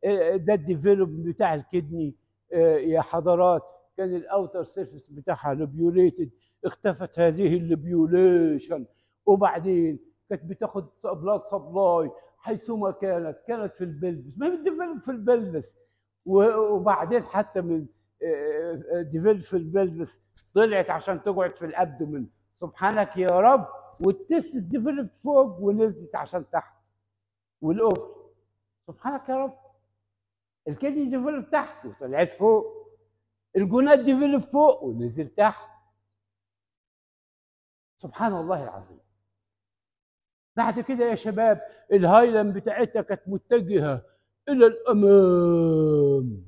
آه، ده الديفلوب بتاع الكدني آه، يا حضرات كان الاوتر سيرفيس بتاعها لبيوليتد اختفت هذه الليبيوليشن وبعدين كانت بتاخد بلاد سبلاي حيثما كانت كانت في البلدس ما بتديفلوب في البلدس وبعدين حتى من آه، آه، ديفلوب في البلدس طلعت عشان تقعد في الابدومن سبحانك يا رب والتست ديفلوب فوق ونزلت عشان تحت والاوفر سبحانك يا رب الكدني ديفلوب تحت وطلعت فوق الجونات ديفلوب فوق ونزل تحت سبحان الله العظيم بعد كده يا شباب الهايلاند بتاعتها كانت متجهه الى الامام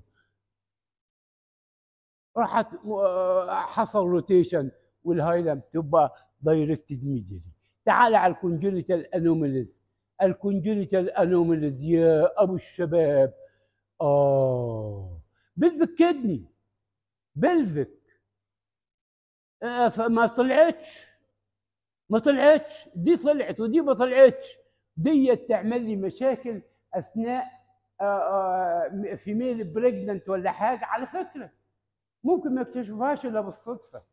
راحت آه، حصل روتيشن والهايلاند تبقى دايركتد ميدلي تعال على الكونجنتال انوماليز الكونجنتال انوماليز يا ابو الشباب اه بلفك كدني بلفك آه فما طلعتش ما طلعتش دي طلعت ودي ما طلعتش دي تعمل لي مشاكل اثناء آه، آه، في ميل بريجننت ولا حاجه على فكره ممكن ما اكتشفهاش الا بالصدفه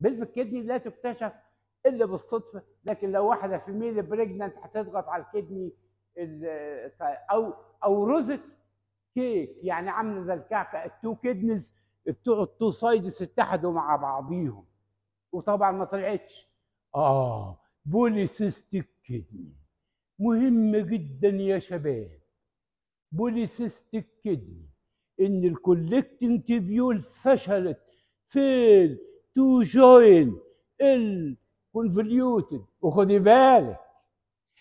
بلف الكدني لا تكتشف الا بالصدفه لكن لو واحده في ميل بريجننت هتضغط على الكدني او او رزت كيك يعني عامله زي الكعكه التو كدنز بتوع التو سايدس اتحدوا مع بعضيهم وطبعا ما طلعتش آه بوليسيستيك الكدني مهم جدا يا شباب بوليسيستيك الكدني إن الكوليكتنج تبيول فشلت فيل تو جوين الكونفليوتد وخدي بالك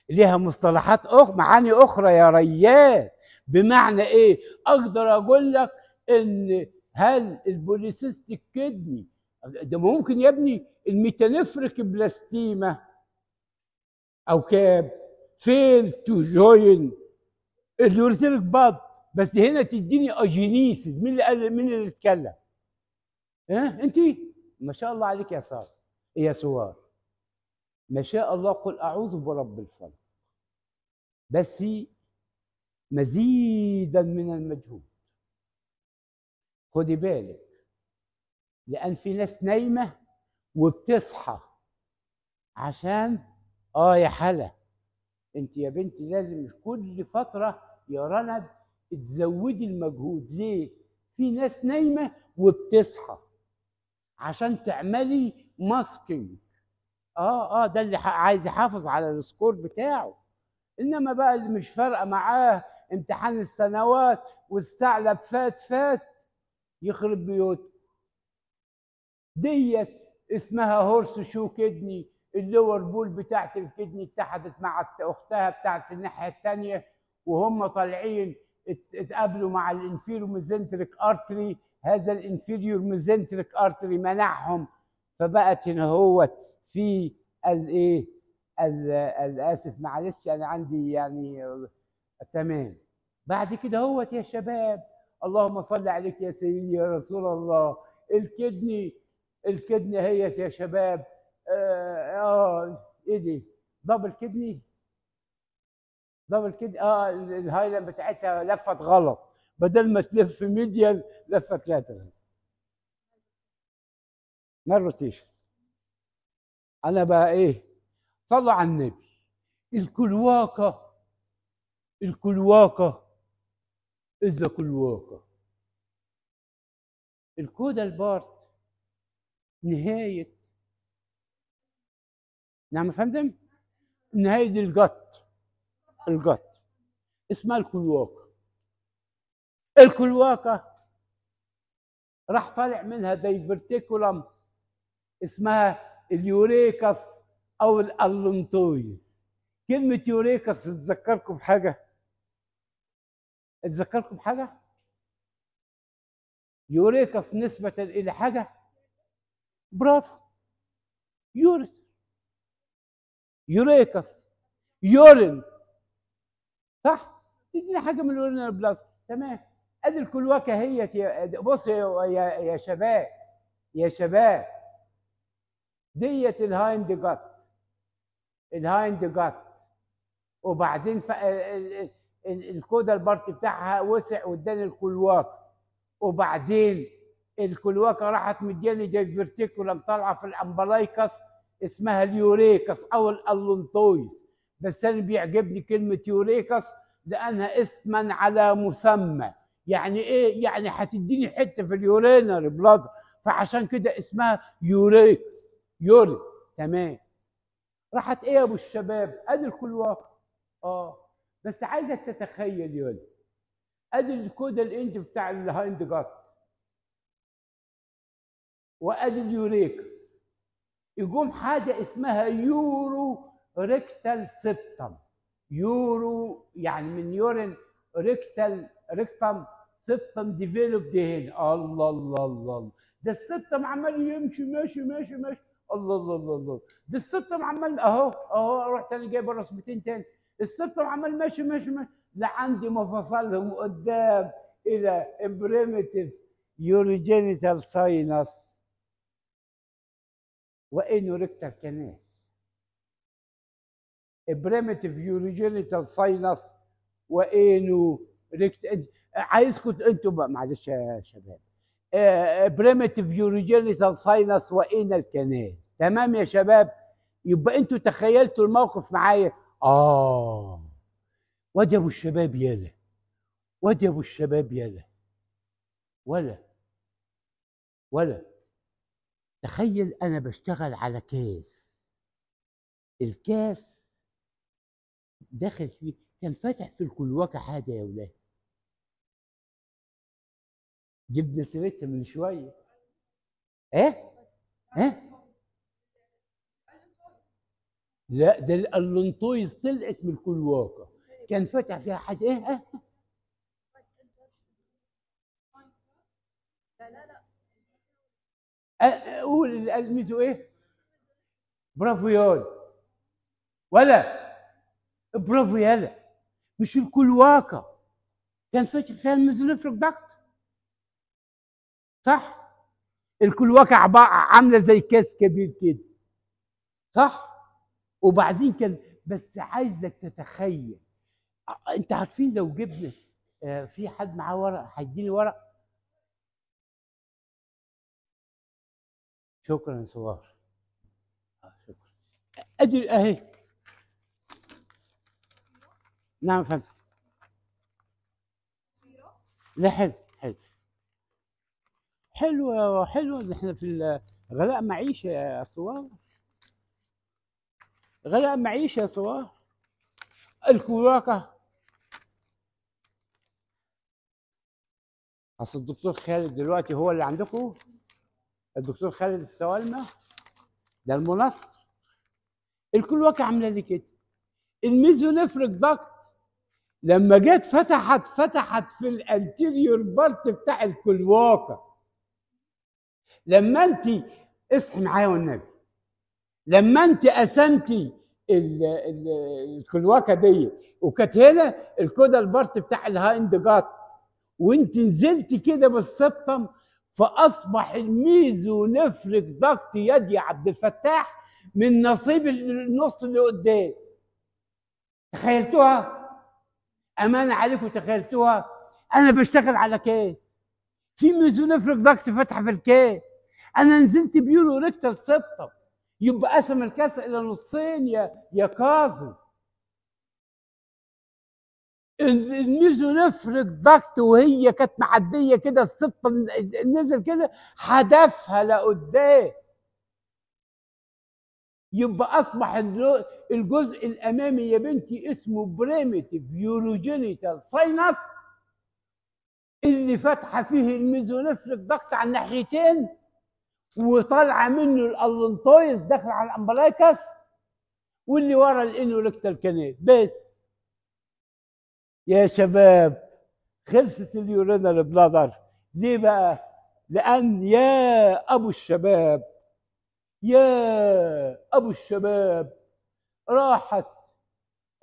ليها مصطلحات أخرى معاني أخرى يا ريال بمعنى إيه؟ أقدر أقول لك إن هل البوليسيستيك كدني ده ممكن يا ابني الميتانفرك بلاستيما او كاب فيل تو جوين اليوريثريك باد بس هنا تديني اجينيسيس مين اللي قال مين اللي اتكلم؟ ها انت ما شاء الله عليك يا صار يا سوار ما شاء الله قل اعوذ برب الفلق بس مزيدا من المجهود خدي بالك لان في ناس نايمه وبتصحى عشان اه يا حلا انت يا بنتي لازم كل فتره يا رند تزودي المجهود ليه في ناس نايمه وبتصحى عشان تعملي ماسكينج اه اه ده اللي عايز يحافظ على السكور بتاعه انما بقى اللي مش فارقه معاه امتحان السنوات والثعلب فات فات يخرب بيوت ديت اسمها هورس شو كدني اللور بول بتاعت الكدني اتحدت مع اختها بتاعت الناحيه الثانيه وهم طالعين اتقابلوا مع الانفيريور ميزنتريك ارتري هذا الانفيريور ميزنتريك ارتري منعهم فبقت هنا هو في الايه الاسف معلش انا عندي يعني تمام بعد كده هوت يا شباب اللهم صل عليك يا سيدي يا رسول الله الكدني الكدني اهيت يا شباب آه،, اه ايه دي دبل كدني دبل كدني اه الهايلاند بتاعتها لفت غلط بدل ما تلف ميديا لفت لاترال ما الروتيشن انا بقى ايه صلوا على النبي الكلواكه الكلواكه اذا كلواكه الكود البارت نهايه نعم يا فندم نهايه القط القط اسمها الكلواكه الكلواكه راح طالع منها دايفرتيكولم اسمها اليوريكس او الالنتويز كلمه يوريكس تذكركم بحاجه تذكركم بحاجه يوريكس نسبه الى حاجه برافو يورث يوريكس يورين صح تدينا حاجه من اليورين بلازما تمام ادي الكلوكه هي بص يا يا شباب يا شباب ديت الهايند جات الهايند جات وبعدين الكودر بارت بتاعها وسع واداني الكلواك وبعدين الكلواكة راحت مدياني دايفرتيكولا طالعه في الامبلايكس اسمها اليوريكس او الالونتويس بس انا بيعجبني كلمه يوريكس لانها اسما على مسمى يعني ايه يعني هتديني حته في اليورينر بلاد فعشان كده اسمها يوريكس يوري تمام راحت ايه يا ابو الشباب ادي الكلواكة اه بس عايزك تتخيل يوري ادي الكود الانت بتاع الهايند جات وادي اليوريكس يقوم حاجه اسمها يورو ريكتال سبتم يورو يعني من يورين ريكتال ريكتم سبتم ديفلوب دي هنا الله الله الله ده السبتم عمال يمشي ماشي ماشي ماشي الله الله الله الله ده السبتم عمال اهو اهو رحت انا جايب الرسمتين تاني السبتم عمال ماشي ماشي ماشي لعندي مفاصلهم قدام الى امبريمتيف يوريجينيتال ساينس وانه ريكتر كناس بريمتف يوريجينيتال ساينس وانه ريكت عايزكم انتم معلش يا شباب بريمتف يوريجينيتال ساينس وإن كناس تمام يا شباب يبقى انتوا تخيلتوا الموقف معايا اه وادي ابو الشباب يالا وادي ابو الشباب يالا ولا ولا تخيل انا بشتغل على كاس الكاس دخل فيه كان فاتح في الكلوكه حاجه يا ولاد جبنا سيرتها من شويه ايه ايه لا ده القلنطويز طلعت من الكلوكة كان فاتح فيها حاجه ايه, إيه؟ ميزو ايه برافو يالا ولا برافو يالا مش الكل واقع كان فاتح فيها الميزوليفريك داكت صح واقع عامله زي كاس كبير كده صح وبعدين كان بس عايزك تتخيل انت عارفين لو جبنا آه، في حد معاه ورق هيديني ورق شكرا سوار آه، شكرا أدري أهي نعم فهمت لا حلو حلو حلوة حلوة نحن في غلاء معيشة يا صوار غلاء معيشة يا صوار الكوراكة أصل الدكتور خالد دلوقتي هو اللي عندكم الدكتور خالد السوالمه ده المنصر واقع عامله لي كده الميزونفريك ضغط لما جت فتحت فتحت في الانتيريور بارت بتاع واقع لما انت اصحي معايا والنبي لما انت قسمتي الكلواكة دي وكانت هنا الكودا البارت بتاع الهايند جات وانت نزلت كده بالسبتم فاصبح الميزو نفرق ضغط يدي عبد الفتاح من نصيب النص اللي قدام تخيلتوها امانه عليكم تخيلتوها انا بشتغل على كيس في ميزو نفرق ضغط فتحه في الكيس انا نزلت بيولو ريكتر سبطه يبقى قسم الكاس الى نصين يا يا كاظم نزل نفرض ضغط وهي كانت معديه كده الصفه نزل كده حدفها لقدام يبقى اصبح الجزء الامامي يا بنتي اسمه بريمتيف يوروجينيتال ساينس اللي فاتحه فيه الميزونفر الضغط على الناحيتين وطالعه منه الالنتويز داخل على الامبلايكس واللي ورا الانولكتال كانال بس يا شباب خلصت اليورينا البلادر ليه بقى؟ لأن يا أبو الشباب يا أبو الشباب راحت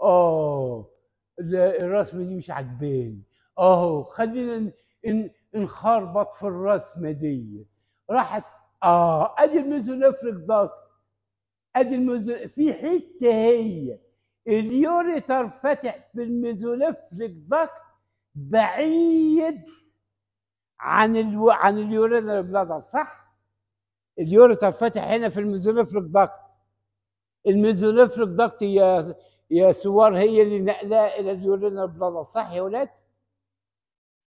آه الرسمة دي مش عاجباني أهو خلينا نخربط في الرسمة دي راحت آه أدي الميزونفريك ضغط أدي الميزونفريك في حتة هي اليوريتر فتح في الميزوليفريك داكت بعيد عن ال... عن اليورينال بلادر صح؟ اليوريتر فتح هنا في الميزوليفريك داكت الميزوليفريك داكت يا يا سوار هي اللي نقلها الى اليورينال بلادر صح يا ولاد؟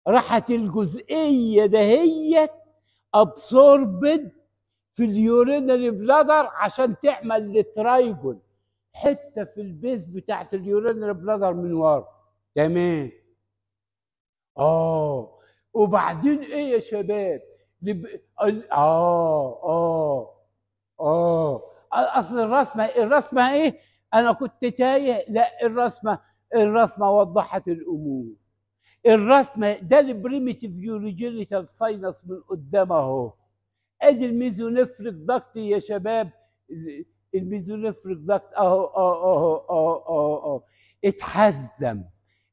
راحت الجزئيه دهيت ابسوربد في اليورينال بلادر عشان تعمل الترايجول حته في البيز بتاعت اليورينري بلادر من ورا تمام اه وبعدين ايه يا شباب لب... اه اه اه اصل الرسمه الرسمه ايه انا كنت تايه لا الرسمه الرسمه وضحت الامور الرسمه ده البريميتيف يوريجينيتال ساينس من قدام اهو ادي الميزونفريك ضغط يا شباب البيزول ريفلكس اهو اهو اهو اهو اهو اهو اتحزم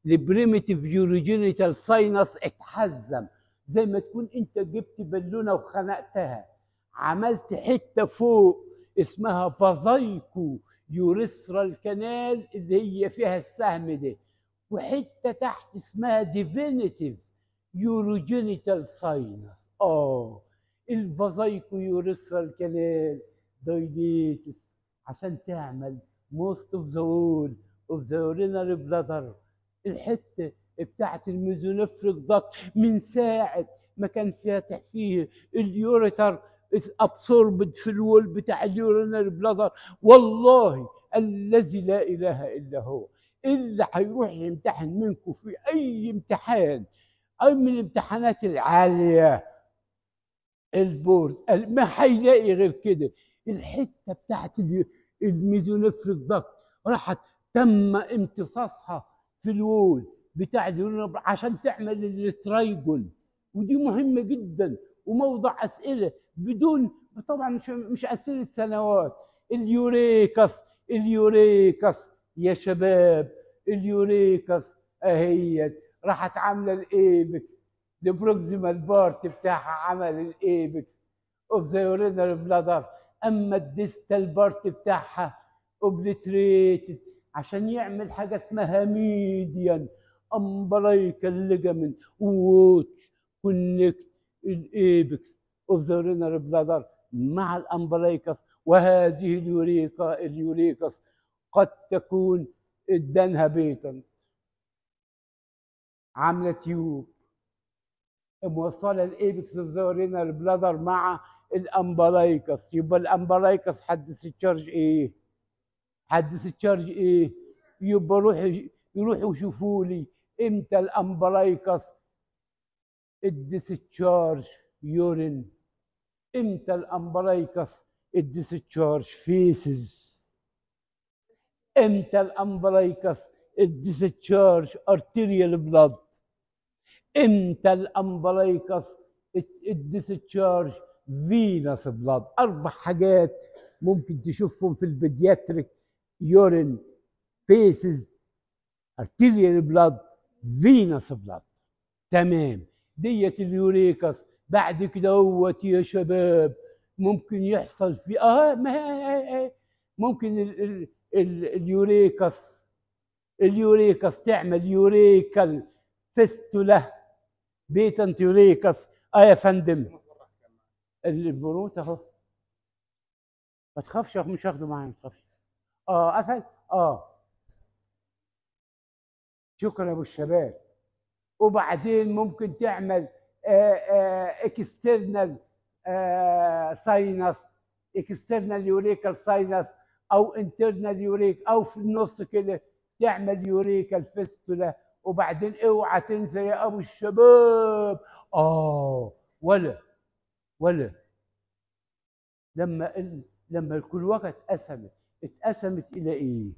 البريمتيف يوروجينيتال ساينس اتحزم زي ما تكون انت جبت بالونه وخنقتها عملت حته فوق اسمها فازايكو يوريسرا كانال اللي هي فيها السهم ده وحته تحت اسمها ديفينيتيف يوروجينيتال ساينس اه الفازايكو يوريسرا كانال دايليتس عشان تعمل موست اوف ذا وول اوف ذا اورينري بلادر الحته بتاعت الميزونفريك ضغط من ساعه ما كان فاتح فيه اليوريتر ابسوربد في الول بتاع اليورينري بلادر والله الذي لا اله الا هو اللي هيروح يمتحن منكم في اي امتحان اي من الامتحانات العاليه البورد ما هيلاقي غير كده الحته بتاعت اليوريتر الميزونفريك ضغط راحت تم امتصاصها في الوول بتاع عشان تعمل الاسترايجون ودي مهمه جدا وموضع اسئله بدون طبعا مش مش اسئله سنوات اليوريكس اليوريكس يا شباب اليوريكس اهيت راحت عامله الايبكس البروكسيمال بارت بتاعها عمل الايبكس اوف ذا يورينال بلادر اما الديستال بارت بتاعها اوبليتريتد عشان يعمل حاجه اسمها ميديان امبلايكال الليجامنت ووتش كونكت الايبكس اوف ذا رينر بلادر مع الامبلايكس وهذه اليوريكا اليوريكس قد تكون ادانها بيتنت عامله تيوب موصله الايبكس اوف ذا رينر بلادر مع الامبرايكس يبقى الامبرايكس حدث التشارج ايه حدث التشارج ايه يبقى روح يروح يشوفوا لي امتى الامبريكس الديسشارج يورين امتى الامبريكس الديسشارج فيسز امتى الامبريكس الديسشارج ارتيريال بلاد امتى الامبريكس الديسشارج فينس بلاد اربع حاجات ممكن تشوفهم في البيدياتريك يورين فيسز ارتيريال بلاد فينس بلاد تمام ديت اليوريكاس بعد كدهوت يا شباب ممكن يحصل في اه, آه، ما آه، آه، ممكن ال ال ال اليوريكاس اليوريكاس تعمل يوريكال فيستولا بيتنت يوريكاس اه يا فندم البروت اهو ما تخافش مش هاخده معايا ما تخافش اه قفل اه شكرا يا ابو الشباب وبعدين ممكن تعمل اكسترنال ساينس اكسترنال يوريكال ساينس او انترنال يوريك او في النص كده تعمل يوريكال فيستولا وبعدين اوعى تنسى يا ابو الشباب اه ولا ولا لما ال... لما الكلوكة اتقسمت اتقسمت إلى إيه؟,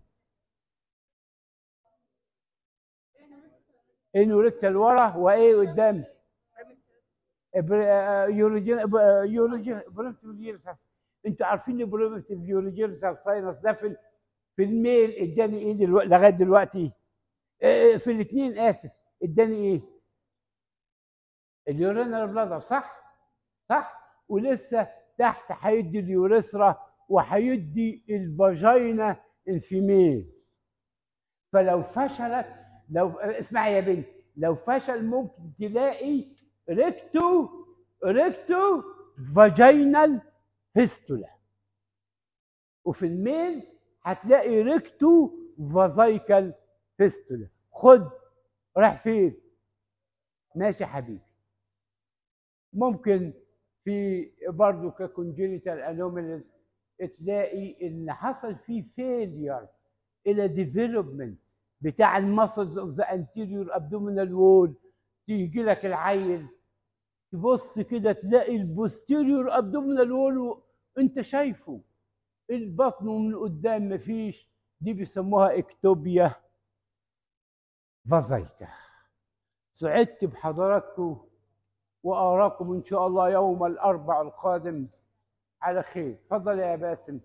إيه ركت لورا وإيه قدام؟ يوريجين يوروجين انتوا عارفين البريمتيف يوريجينال ساينس ده في في الميل اداني ايه دلوقتي لغايه دلوقتي إيه، إيه، في الاثنين اسف اداني ايه؟ اليورينال بلادر صح؟ صح ولسه تحت هيدي اليوريثرا وهيدي الفاجينا الفيميل فلو فشلت لو اسمعي يا بنتي لو فشل ممكن تلاقي ريكتو ريكتو فاجينال فيستولا وفي الميل هتلاقي ريكتو فازايكال فيستولا خد رايح فين ماشي حبيبي ممكن في برضه ككونجنتال انوميليز تلاقي ان حصل في فيلير الى ديفلوبمنت بتاع المسلز اوف ذا انتيريور ابدومينال وول تيجي لك العيل تبص كده تلاقي البوستيريور ابدومينال وول انت شايفه البطن ومن قدام مفيش دي بيسموها اكتوبيا فازايكا سعدت بحضراتكم وأراكم إن شاء الله يوم الأربع القادم على خير تفضل يا باسم